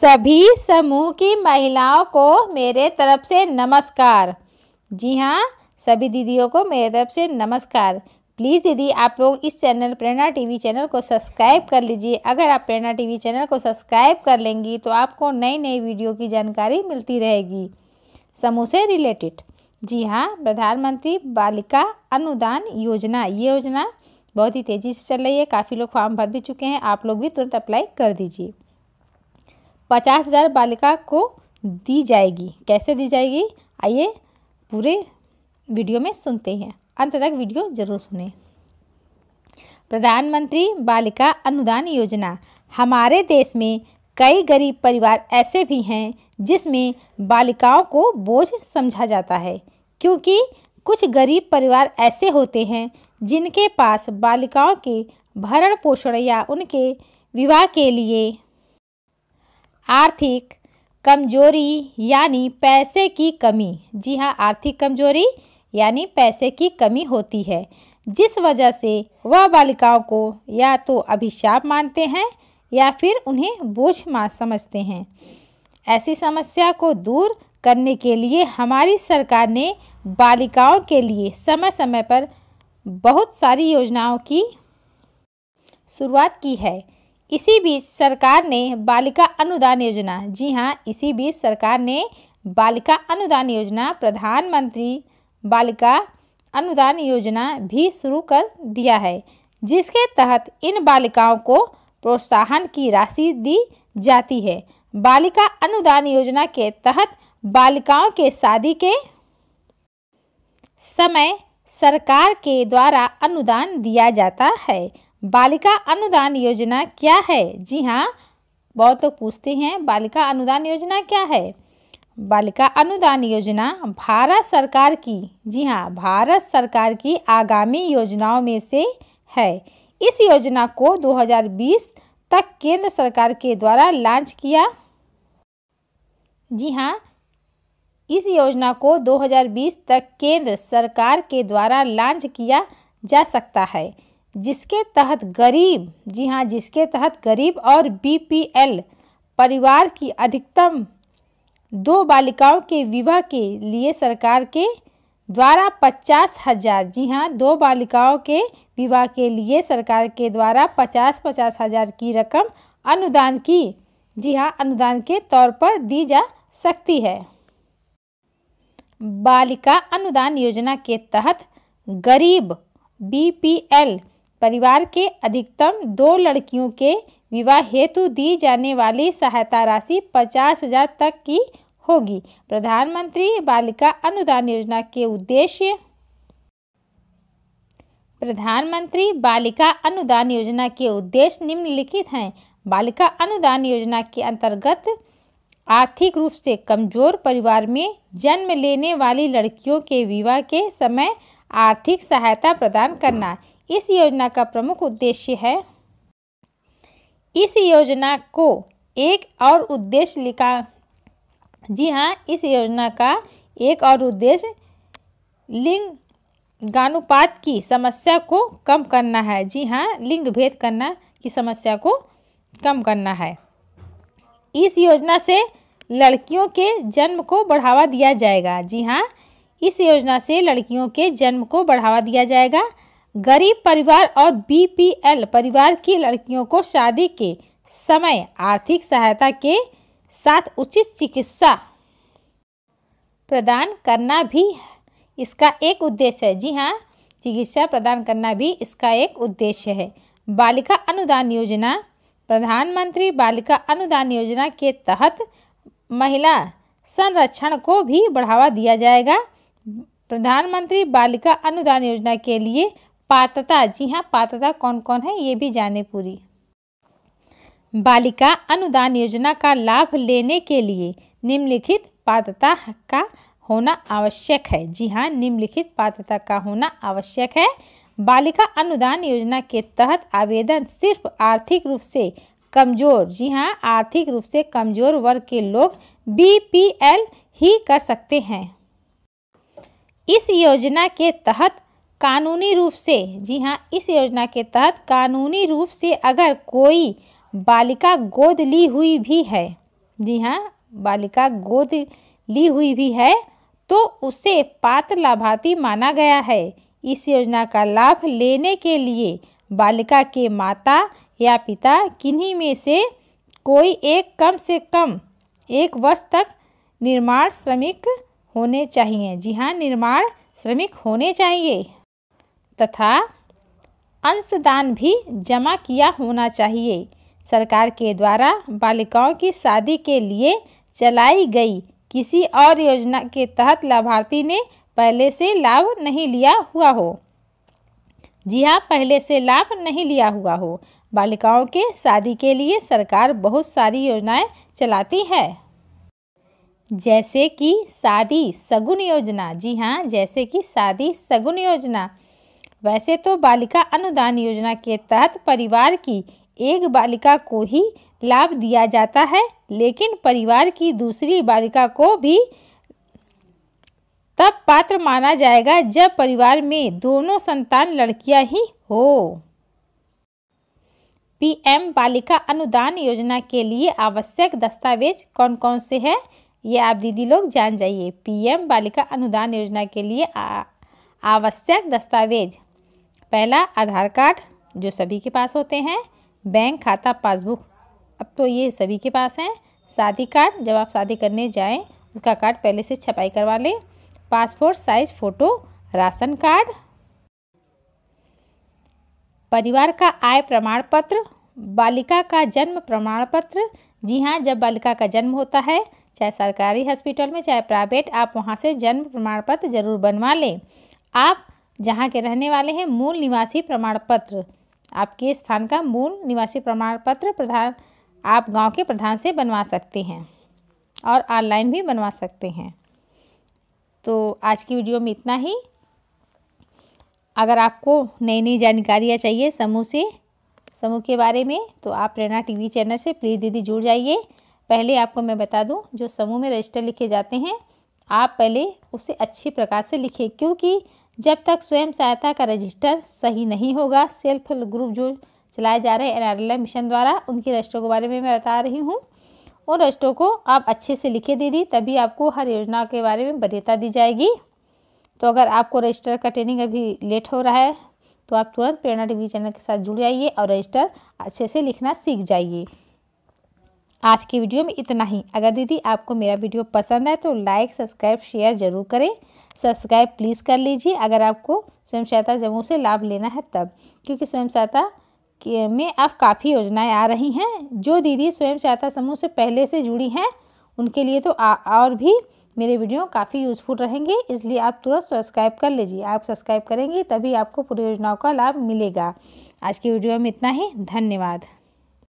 सभी समूह की महिलाओं को मेरे तरफ से नमस्कार जी हाँ सभी दीदियों को मेरे तरफ से नमस्कार प्लीज़ दीदी आप लोग इस चैनल प्रेरणा टीवी चैनल को सब्सक्राइब कर लीजिए अगर आप प्रेरणा टीवी चैनल को सब्सक्राइब कर लेंगी तो आपको नई नई वीडियो की जानकारी मिलती रहेगी समूह से रिलेटेड जी हाँ प्रधानमंत्री बालिका अनुदान योजना ये योजना बहुत ही तेज़ी से चल रही है काफ़ी लोग फॉर्म भर भी चुके हैं आप लोग भी तुरंत अप्लाई कर दीजिए पचास हज़ार बालिका को दी जाएगी कैसे दी जाएगी आइए पूरे वीडियो में सुनते हैं अंत तक वीडियो जरूर सुने प्रधानमंत्री बालिका अनुदान योजना हमारे देश में कई गरीब परिवार ऐसे भी हैं जिसमें बालिकाओं को बोझ समझा जाता है क्योंकि कुछ गरीब परिवार ऐसे होते हैं जिनके पास बालिकाओं के भरण पोषण या उनके विवाह के लिए आर्थिक कमजोरी यानी पैसे की कमी जी हाँ आर्थिक कमजोरी यानी पैसे की कमी होती है जिस वजह से वह बालिकाओं को या तो अभिशाप मानते हैं या फिर उन्हें बोझ मान समझते हैं ऐसी समस्या को दूर करने के लिए हमारी सरकार ने बालिकाओं के लिए समय समय पर बहुत सारी योजनाओं की शुरुआत की है इसी बीच सरकार ने बालिका अनुदान योजना जी हाँ इसी बीच सरकार ने बालिका अनुदान योजना प्रधानमंत्री बालिका अनुदान योजना भी शुरू कर दिया है जिसके तहत इन बालिकाओं को प्रोत्साहन की राशि दी जाती है बालिका अनुदान योजना के तहत बालिकाओं के शादी के समय सरकार के द्वारा अनुदान दिया जाता है बालिका अनुदान योजना क्या है जी हाँ बहुत लोग पूछते हैं बालिका अनुदान योजना क्या है बालिका अनुदान योजना भारत सरकार की जी हाँ भारत सरकार की आगामी योजनाओं में से है इस योजना को 2020 तक केंद्र सरकार के द्वारा लॉन्च किया जी हाँ इस योजना को 2020 तक केंद्र सरकार के द्वारा लॉन्च किया जा सकता है जिसके तहत गरीब जी हाँ जिसके तहत गरीब और बीपीएल परिवार की अधिकतम दो बालिकाओं के विवाह के लिए सरकार के द्वारा पचास हजार जी हाँ दो बालिकाओं के विवाह के लिए सरकार के द्वारा पचास पचास हजार की रकम अनुदान की जी हाँ अनुदान के तौर पर दी जा सकती है बालिका अनुदान योजना के तहत गरीब बीपीएल परिवार के अधिकतम दो लड़कियों के विवाह हेतु दी जाने वाली सहायता राशि पचास हजार तक की होगी प्रधानमंत्री बालिका अनुदान योजना के उद्देश्य प्रधानमंत्री बालिका अनुदान योजना के उद्देश्य निम्नलिखित हैं बालिका अनुदान योजना के अंतर्गत आर्थिक रूप से कमजोर परिवार में जन्म लेने वाली लड़कियों के विवाह के समय आर्थिक सहायता प्रदान करना इस योजना का प्रमुख उद्देश्य है इस योजना को एक और उद्देश्य लिखा जी हाँ इस योजना का एक और उद्देश्य लिंग गानुपात की समस्या को कम करना है जी हाँ लिंग भेद करना की समस्या को कम करना है इस योजना से लड़कियों के जन्म को बढ़ावा दिया जाएगा जी हाँ इस योजना से लड़कियों के जन्म को बढ़ावा दिया जाएगा गरीब परिवार और बीपीएल परिवार की लड़कियों को शादी के समय आर्थिक सहायता के साथ उचित चिकित्सा प्रदान करना भी इसका एक उद्देश्य है जी हाँ चिकित्सा प्रदान करना भी इसका एक उद्देश्य है बालिका अनुदान योजना प्रधानमंत्री बालिका अनुदान योजना के तहत महिला संरक्षण को भी बढ़ावा दिया जाएगा प्रधानमंत्री बालिका अनुदान योजना के लिए पात्रता जी हाँ पात्रता कौन कौन है ये भी जाने पूरी बालिका अनुदान योजना का लाभ लेने के लिए निम्नलिखित पात्रता का होना आवश्यक है जी हाँ निम्नलिखित पात्रता का होना आवश्यक है बालिका अनुदान योजना के तहत आवेदन सिर्फ आर्थिक रूप से कमजोर जी हाँ आर्थिक रूप से कमजोर वर्ग के लोग बीपीएल ही कर सकते हैं इस योजना के तहत कानूनी रूप से जी हाँ इस योजना के तहत कानूनी रूप से अगर कोई बालिका गोद ली हुई भी है जी हाँ बालिका गोद ली हुई भी है तो उसे पात्र लाभार्थी माना गया है इस योजना का लाभ लेने के लिए बालिका के माता या पिता किन्हीं में से कोई एक कम से कम एक वर्ष तक निर्माण श्रमिक होने चाहिए जी हाँ निर्माण श्रमिक होने चाहिए तथा अंशदान भी जमा किया होना चाहिए सरकार के द्वारा बालिकाओं की शादी के लिए चलाई गई किसी और योजना के तहत लाभार्थी ने पहले से लाभ नहीं लिया हुआ हो जी हाँ पहले से लाभ नहीं लिया हुआ हो बालिकाओं के शादी के लिए सरकार बहुत सारी योजनाएं चलाती है जैसे कि शादी सगुन योजना जी हाँ जैसे कि शादी सगुन योजना वैसे तो बालिका अनुदान योजना के तहत परिवार की एक बालिका को ही लाभ दिया जाता है लेकिन परिवार की दूसरी बालिका को भी तब पात्र माना जाएगा जब परिवार में दोनों संतान लड़कियां ही हो पीएम बालिका अनुदान योजना के लिए आवश्यक दस्तावेज कौन कौन से हैं ये आप दीदी लोग जान जाइए पीएम बालिका अनुदान योजना के लिए आवश्यक दस्तावेज पहला आधार कार्ड जो सभी के पास होते हैं बैंक खाता पासबुक अब तो ये सभी के पास हैं शादी कार्ड जब आप शादी करने जाएं उसका कार्ड पहले से छपाई करवा लें passport size photo ration card परिवार का आय प्रमाण पत्र बालिका का जन्म प्रमाण पत्र जी हाँ जब बालिका का जन्म होता है चाहे सरकारी हॉस्पिटल में चाहे प्राइवेट आप वहाँ से जन्म प्रमाण पत्र जरूर बनवा लें आप जहाँ के रहने वाले हैं मूल निवासी प्रमाण पत्र आपके स्थान का मूल निवासी प्रमाण पत्र प्रधान आप गांव के प्रधान से बनवा सकते हैं और ऑनलाइन भी बनवा सकते हैं तो आज की वीडियो में इतना ही अगर आपको नई नई जानकारियाँ चाहिए समूह से समूह के बारे में तो आप प्रेरणा टीवी चैनल से प्लीज़ दीदी जुड़ जाइए पहले आपको मैं बता दूं जो समूह में रजिस्टर लिखे जाते हैं आप पहले उसे अच्छी प्रकार से लिखें क्योंकि जब तक स्वयं सहायता का रजिस्टर सही नहीं होगा सेल्फ हेल्प ग्रुप जो चलाए जा रहे हैं एन मिशन द्वारा उनके रजिस्टरों के बारे में मैं बता रही हूँ उन रजिस्टरों को आप अच्छे से लिखे दे दी तभी आपको हर योजना के बारे में वरीयता दी जाएगी तो अगर आपको रजिस्टर का ट्रेनिंग अभी लेट हो रहा है तो आप तुरंत प्रेरणा टीवी चैनल के साथ जुड़ जाइए और रजिस्टर अच्छे से लिखना सीख जाइए आज की वीडियो में इतना ही अगर दीदी आपको मेरा वीडियो पसंद है तो लाइक सब्सक्राइब शेयर ज़रूर करें सब्सक्राइब प्लीज़ कर लीजिए अगर आपको स्वयं सहायता समूह से लाभ लेना है तब क्योंकि स्वयं सहायता में अब काफ़ी योजनाएं आ रही हैं जो दीदी स्वयं सहायता समूह से पहले से जुड़ी हैं उनके लिए तो आ, और भी मेरे वीडियो काफ़ी यूज़फुल रहेंगे इसलिए आप तुरंत सब्सक्राइब कर लीजिए आप सब्सक्राइब करेंगे तभी आपको पूरी योजनाओं का लाभ मिलेगा आज की वीडियो में इतना ही धन्यवाद